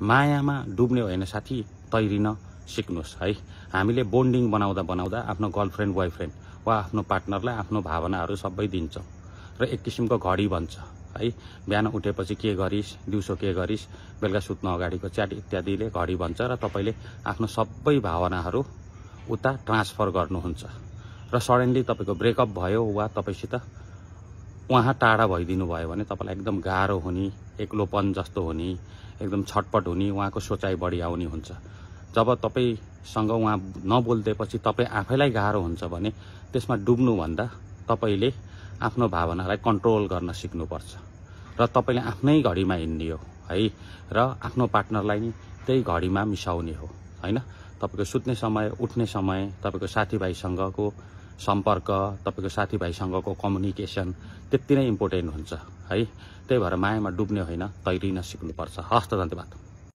मायामा डुब्ने होइन साथी तैरिन सिक्नुहोस् है हामीले बोन्डिङ बनाउँदा बनाउँदा आफ्नो गर्लफ्रेन्ड बोयफ्रेन्ड वा आफ्नो पार्टनरलाई आफ्नो भावनाहरू सबै दिन्छौँ र एक किसिमको घडी भन्छ है बिहान उठेपछि के गरिस् दिउँसो के गरिस् बेलुका सुत्नु अगाडिको च्याट इत्यादिले घडी भन्छ र तपाईँले आफ्नो सबै भावनाहरू उता ट्रान्सफर गर्नुहुन्छ र सडेन्ली तपाईँको ब्रेकअप भयो वा तपाईँसित उहाँ टाढा भइदिनु भयो भने तपाईँलाई एकदम गाह्रो हुने एक्लोपन जस्तो हुने एकदम छटपट हुने उहाँको सोचाइ बढी आउने हुन्छ जब तपाईँसँग उहाँ नबोलिदिएपछि तपाईँ आफैलाई गाह्रो हुन्छ भने त्यसमा डुब्नुभन्दा तपाईँले आफ्नो भावनालाई कन्ट्रोल गर्न सिक्नुपर्छ र तपाईँले आफ्नै घडीमा हिँड्ने हो है र आफ्नो पार्टनरलाई नि त्यही घडीमा मिसाउने हो होइन तपाईँको सुत्ने समय उठ्ने समय तपाईँको साथीभाइसँगको सम्पर्क तपाईँको साथीभाइसँगको कम्युनिकेसन त्यति नै इम्पोर्टेन्ट हुन्छ है त्यही भएर मायामा डुब्ने होइन तैरिन सिक्नुपर्छ हस्त धन्यवाद